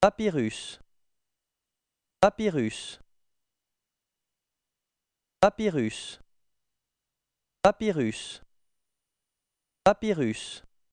papyrus papyrus papyrus papyrus papyrus